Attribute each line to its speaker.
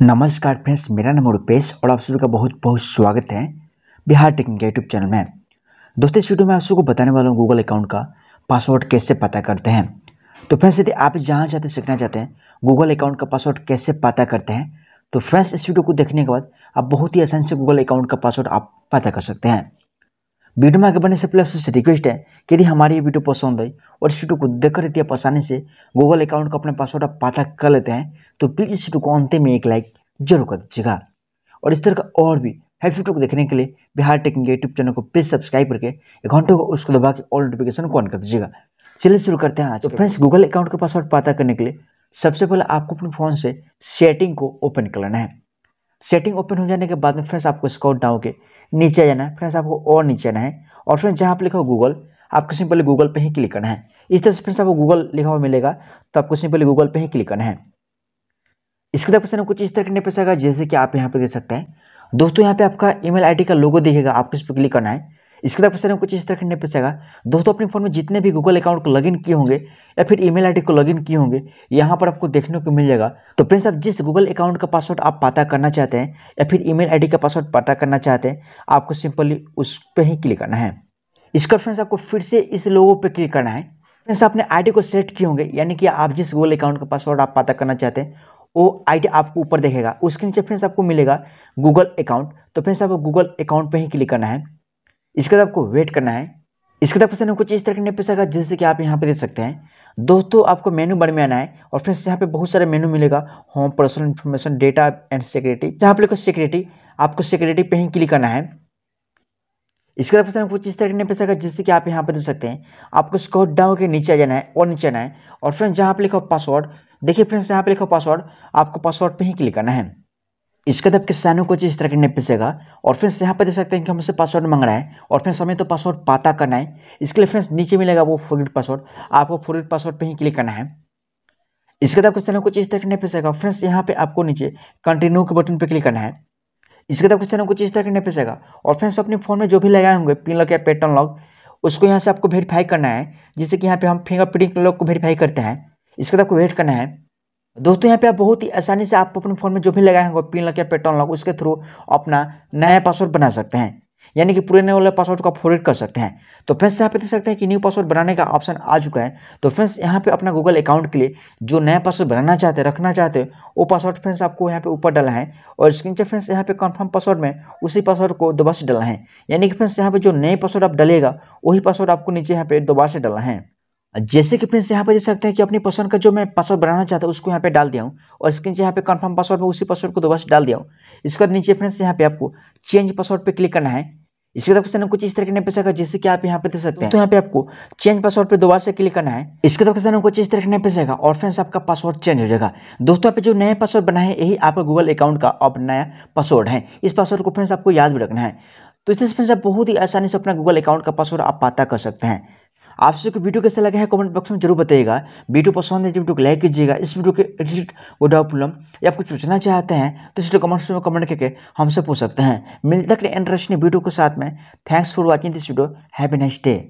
Speaker 1: नमस्कार फ्रेंड्स मेरा नाम रूपेश और आप सभी का बहुत बहुत स्वागत है बिहार टेक्निक यूट्यूब चैनल में दोस्तों इस वीडियो में आप सबको बताने वाला हूँ गूगल अकाउंट का पासवर्ड कैसे पता करते हैं तो फ्रेंड्स यदि आप जहाँ जाते सीखना चाहते हैं गूगल अकाउंट का पासवर्ड कैसे पता करते हैं तो फ्रेंड्स इस वीडियो को देखने के बाद आप बहुत ही आसानी से गूगल अकाउंट का पासवर्ड आप पता कर सकते हैं वीडियो में आगे बढ़ने से पहले आपसे रिक्वेस्ट है कि यदि हमारी ये वीडियो पसंद आई और इस वीडियो को देखकर यदि आप आसानी से गूगल अकाउंट का अपने पासवर्ड आप पता कर लेते हैं तो प्लीज़ इस वीडियो को अंत में एक लाइक जरूर कर दीजिएगा और इस तरह का और भी हेल्प वीडियो को देखने के लिए बिहार टेक्निक यूट्यूब चैनल को प्लीज़ सब्सक्राइब करके एक घंटे को उसको दबा के ऑल नोटिफिकेशन को ऑन कर दीजिएगा चलिए शुरू करते हैं आज तो फ्रेंड्स गूगल अकाउंट का पासवर्ड पता करने के लिए सबसे पहले आपको अपने फ़ोन से सेटिंग को ओपन कर लेना है सेटिंग ओपन हो जाने के बाद में फ्रेंड्स आपको स्कॉट डाउन के नीचे जाना है फ्रेंड्स आपको और नीचे जाना है और फ्रेंड्स जहाँ आप लिखा हो गूगल आपको सिंपली गूगल पे ही क्लिक करना है इस तरह से फ्रेंड्स आपको गूगल लिखा हुआ मिलेगा तो आपको सिंपली गूगल पे ही क्लिक करना है इसके तरफ से कुछ इस तरह करने पैसा जैसे कि आप यहाँ पे दे सकते हैं दोस्तों यहाँ पे आपका ईमेल आईडी का लोगो दिखेगा आपको इस पर क्लिक करना है इसके लिए क्वेश्चन कुछ इस तरह करने पड़ेगा दोस्तों अपने फोन में जितने भी गूगल अकाउंट को लॉगिन किए होंगे या फिर ईमेल आईडी को लॉगिन किए होंगे यहाँ पर आपको देखने को मिल जाएगा तो फ्रेंड्स आप जिस गूगल अकाउंट का पासवर्ड आप पता करना चाहते हैं या फिर ईमेल आईडी का पासवर्ड पता करना चाहते हैं आपको सिंपली उस पर ही क्लिक करना है इसका फ्रेंड्स आपको फिर से इस लोगो पर क्लिक करना है फ्रेंड्स आपने डी को सेट किए होंगे यानी कि आप जिस गूगल अकाउंट का पासवर्ड आप पता करना चाहते हैं वो आईडी आपको ऊपर देखेगा उसके नीचे फ्रेंड्स आपको मिलेगा गूगल अकाउंट तो फ्रेंड्स आपको गूगल अकाउंट पे ही क्लिक करना है इसके बाद आपको वेट करना है इसके बाद फिर कुछ इस तरह के पैसा का जैसे कि आप यहाँ पे देख सकते हैं दोस्तों आपको मेनू बार में आना है और फ्रेंड्स यहाँ पे बहुत सारे मेनू मिलेगा home personal information data and security जहाँ पर लिखो सिक्योरिटी आपको सिक्योरिटी पे ही क्लिक करना है इसके बाद फिर कुछ इस तरह के पैसा का जैसे कि आप यहाँ पे देख सकते हैं आपको स्कॉट डाउन के नीचे आ जाना है और नीचे आना है और फ्रेंड्स जहाँ पर लिखो पासवर्ड देखिए फ्रेंड्स यहाँ पे लिखो पासवर्ड आपको पासवर्ड पर ही क्लिक करना है इसके तो बाद किसानों को इस तरह के नहीं पिसेगा और फ्रेंड्स यहाँ पर देख सकते हैं कि हमसे पासवर्ड मांग रहा है और फ्रेंड्स हमें तो पासवर्ड पाता करना है इसके लिए फ्रेंड्स नीचे मिलेगा वो फोरगेट पासवर्ड आपको फोरगेट पासवर्ड पे ही क्लिक करना है इसके बाद आपको तो को इस तरह के नहीं पिसेगा फ्रेंड्स यहाँ पे आपको नीचे कंटिन्यू के बटन पर क्लिक करना है इसके बाद क्वेश्चन को इस तरह के नहीं पिसेगा और फ्रेंड्स तो अपने फोन में जो भी लगाए होंगे पिन लॉक या पैटर्न लॉक उसको यहाँ से आपको वेरीफाई करना है जैसे कि यहाँ पे हम फिंगरप्रिंट लॉक को वेरीफाई करते हैं इसके बाद आपको वेट करना है दोस्तों यहाँ पे आप बहुत ही आसानी से आप अपने फ़ोन में जो भी लगाए होंगे पिन लग या पेटर्न लॉक उसके थ्रू अपना नया पासवर्ड बना सकते हैं यानी कि पुराने वाले पासवर्ड को आप फॉरवर्ड कर सकते हैं तो फ्रेंड्स यहाँ पे देख सकते हैं कि न्यू पासवर्ड बनाने का ऑप्शन आ चुका है तो फ्रेंड्स यहाँ पे अपना गूगल अकाउंट के लिए जो नया पासवर्ड बनाना चाहते हैं रखना चाहते हैं वो पासवर्ड फ्रेंड्स आपको यहाँ पे ऊपर डाला है और स्क्रीन से फ्रेंड्स यहाँ पे कन्फर्म पासवर्ड में उसी पासवर्ड को दोबारा से डाला है यानी कि फ्रेंड्स यहाँ पे जो नए पासवर्ड आप डालेगा वही पासवर्ड आपको नीचे यहाँ पे दोबारा से डाला है जैसे कि फ्रेंड्स यहाँ पे देख सकते हैं कि अपनी पसंद का जो मैं पासवर्ड बनाना चाहता हूँ उसको यहाँ पे डाल दिया हूँ और इसके नीचे यहाँ पे कंफर्म पासवर्ड में उसी पासवर्ड को दोबारा डाल दिया हूँ इसके बाद नीचे फ्रेंड्स यहाँ पे आपको चेंज पासवर्ड पे क्लिक करना है इसके बाद क्वेश्चन कुछ इस तरह ने पैसा जैसे कि आप यहाँ पे दे सकते हैं तो यहाँ पे आपको चेंज पासवर्ड पर दोबारा से क्लिक करना है इसके बाद क्वेश्चन कुछ इस तरह का पैसा का और फ्रेंड्स आपका पासवर्ड चेंज हो जाएगा दोस्तों आप जो नया पासवर्ड बना है यही आपका गूगल अकाउंट का अब नया पासवर्ड है इस पासवर्ड को फ्रेंड्स आपको याद भी रखना है तो इससे फ्रेंड्स आप बहुत ही आसानी से अपना गूगल अकाउंट का पासवर्ड आप पता कर सकते हैं आप सबको वीडियो कैसा लगा है कमेंट बॉक्स में जरूर बताइएगा वीडियो पसंद है तो वीडियो को लाइक कीजिएगा इस वीडियो के एडिट कोई प्रॉब्लम या आप कुछ पूछना चाहते हैं तो इसलिए कमेंट में कमेंट करके हमसे पूछ सकते हैं मिलता है इंटरेस्टिंग वीडियो के साथ में thanks for watching this video happy next day